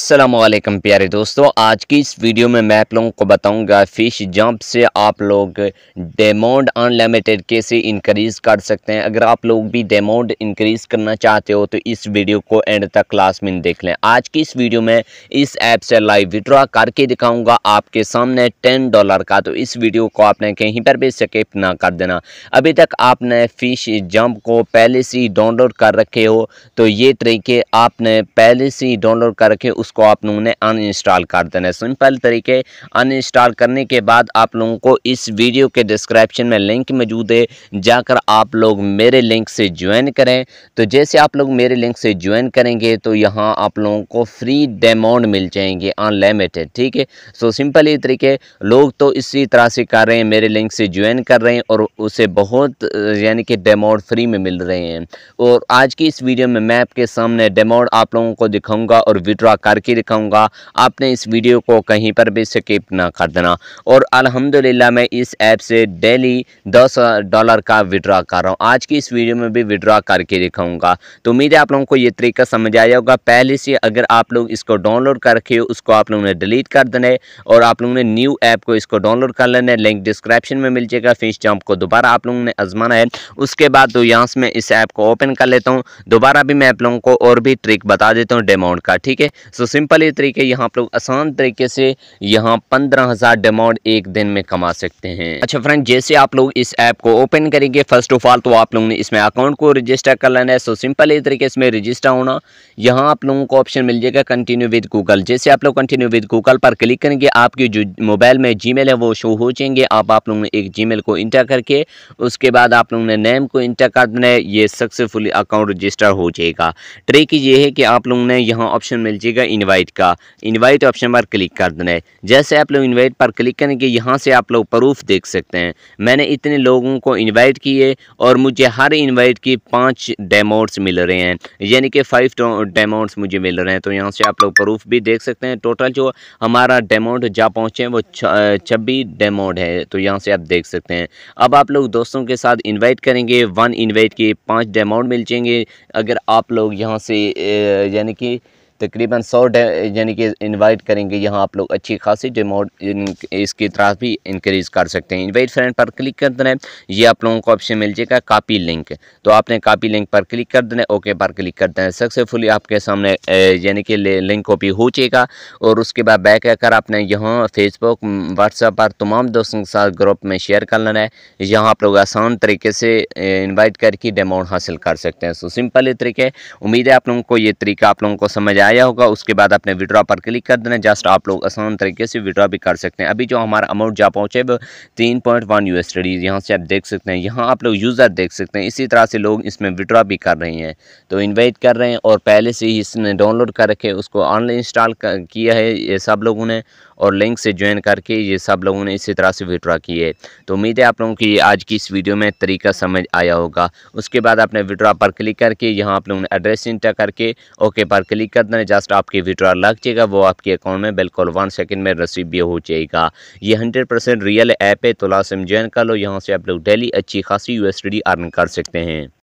असलम प्यारे दोस्तों आज की इस वीडियो में मैं आप लोगों को बताऊंगा फ़िश जंप से आप लोग डेमोड अनलिमिटेड कैसे इंक्रीज़ कर सकते हैं अगर आप लोग भी डेमोड इंक्रीज़ करना चाहते हो तो इस वीडियो को एंड तक क्लास में देख लें आज की इस वीडियो में इस ऐप से लाइव विड्रॉ करके दिखाऊंगा आपके सामने टेन डॉलर का तो इस वीडियो को आपने कहीं पर भी स्किप ना कर देना अभी तक आपने फ़िश जंप को पहले से ही डाउनलोड कर रखे हो तो ये तरीके आपने पहले से ही डाउनलोड कर रखे उस उसको आप लोगों ने अनइंस्टॉल कर देना है सिंपल तरीके अनइंस्टॉल करने के बाद आप लोगों को इस वीडियो के डिस्क्रिप्शन में लिंक मौजूद है जाकर आप लोग मेरे लिंक से ज्वाइन करें तो जैसे आप लोग मेरे लिंक से ज्वाइन करेंगे तो यहाँ आप लोगों को फ्री डेमाउंट मिल जाएंगे अनलिमिटेड ठीक है सो सिंपल ये तरीके लोग तो इसी तरह से कर रहे हैं मेरे लिंक से ज्वाइन कर रहे हैं और उसे बहुत यानी कि डेमोड फ्री में मिल रहे हैं और आज की इस वीडियो में मैं आपके सामने डेमोड आप लोगों को दिखाऊंगा और विड्रा कर करके दिखाऊंगा आपने इस वीडियो को कहीं पर भी स्किप ना कर देना और अल्हम्दुलिल्लाह मैं इस ऐप से डेली दस डॉलर का विड्रा कर रहा हूँ आज की इस वीडियो में भी विड्रा करके दिखाऊंगा तो उम्मीद है आप लोगों को ये तरीका समझ आया होगा पहले से अगर आप लोग इसको डाउनलोड करके उसको आप लोगों ने डिलीट कर देना और आप लोगों ने न्यू ऐप को इसको डाउनलोड कर लेना लिंक डिस्क्रिप्शन में मिल जाएगा फिश जंप को दोबारा आप लोगों ने आजमाना है उसके बाद तो यहाँ से मैं इस ऐप को ओपन कर लेता हूँ दोबारा भी मैं आप लोगों को और भी ट्रिक बता देता हूँ डेमाउंट का ठीक है सो तो सिंपल ये तरीके यहाँ आप लोग आसान तरीके से यहाँ पंद्रह हज़ार डिमांड एक दिन में कमा सकते हैं अच्छा फ्रेंड जैसे आप लोग इस ऐप को ओपन करेंगे फर्स्ट ऑफ ऑल तो आप लोगों ने इसमें अकाउंट को रजिस्टर कर लेना है सो सिंपल ये तरीके से रजिस्टर होना यहाँ आप लोगों को ऑप्शन मिल जाएगा कंटिन्यू विद गूगल जैसे आप लोग कंटिन्यू विद गूगल पर क्लिक करेंगे आपकी जो मोबाइल में जी है वो शो हो जाएंगे आप आप लोगों ने एक जी को इंटर करके उसके बाद आप लोगों ने नेम को इंटर कर देना है ये सक्सेसफुली अकाउंट रजिस्टर हो जाएगा ट्रिक ये है कि आप लोगों ने यहाँ ऑप्शन मिल जाएगा इनवाइट का इनवाइट ऑप्शन पर क्लिक कर देना है जैसे आप लोग इनवाइट पर क्लिक करेंगे यहाँ से आप लोग प्रूफ देख सकते हैं मैंने इतने लोगों को इनवाइट किए और मुझे हर इनवाइट की पाँच डेमोट्स मिल रहे हैं यानी कि फाइव डेमोट्स मुझे मिल रहे हैं तो यहाँ से आप लोग प्रूफ भी देख सकते हैं टोटल जो हमारा डेमोट जा पहुँचे वो छब्बीस डेमोट है तो यहाँ से आप देख सकते हैं अब आप लोग दोस्तों के साथ इन्वाइट करेंगे वन इन्वाइट के पाँच डेमोट मिल जाएंगे अगर आप लोग यहाँ से यानी कि तकरीबन सौ यानी कि इनवाइट करेंगे यहाँ आप लोग अच्छी खासी डिमोट इसकी तरफ भी इंक्रीज कर सकते हैं इनवाइट फ्रेंड पर क्लिक कर देना है ये आप लोगों को ऑप्शन मिल जाएगा कापी लिंक तो आपने कापी लिंक पर क्लिक कर देना है ओके पर क्लिक कर देना है सक्सेसफुली आपके सामने यानी कि लिंक कॉपी हो जाएगा और उसके बाद बैक आकर आपने यहाँ फेसबुक व्हाट्सएप पर तमाम दोस्तों के साथ ग्रुप में शेयर कर लेना है यहाँ आप लोग आसान तरीके से इन्वाइट करके डेमोड हासिल कर सकते हैं सो सिंपल ये तरीके उम्मीद है आप लोगों को ये तरीका आप लोगों को समझ आया आया होगा उसके बाद आपने विड्रॉ पर क्लिक कर देना जस्ट आप लोग आसान तरीके से विड्रॉ भी कर सकते हैं अभी जो हमारा अमाउंट जा पहुँचे वो तीन पॉइंट वन यू एस रेडीज यहाँ से आप देख सकते हैं यहाँ आप लोग यूज़र देख सकते हैं इसी तरह से लोग इसमें विड्रॉ भी कर रहे हैं तो इन्वाइट कर रहे हैं और पहले से ही इसने डाउनलोड कर रखे उसको ऑनलाइन इंस्टॉल किया है ये सब लोगों ने और लिंक से ज्वाइन करके ये सब लोगों ने इसी तरह से विड्रॉ किए तो उम्मीद है आप लोगों की आज की इस वीडियो में तरीका समझ आया होगा उसके बाद आपने विड्रॉ पर क्लिक करके यहाँ आप लोगों ने एड्रेस इंटर करके ओके पर क्लिक कर देना में जस्ट आपकी विड्रॉ लग जाएगा वो आपके अकाउंट में बिल्कुल वन सेकंड में रिसीव भी हो जाएगा ये हंड्रेड परसेंट रियल ऐप है तो लास्ट ज्वाइन कर लो यहाँ से आप लोग डेली अच्छी खासी यू अर्न कर सकते हैं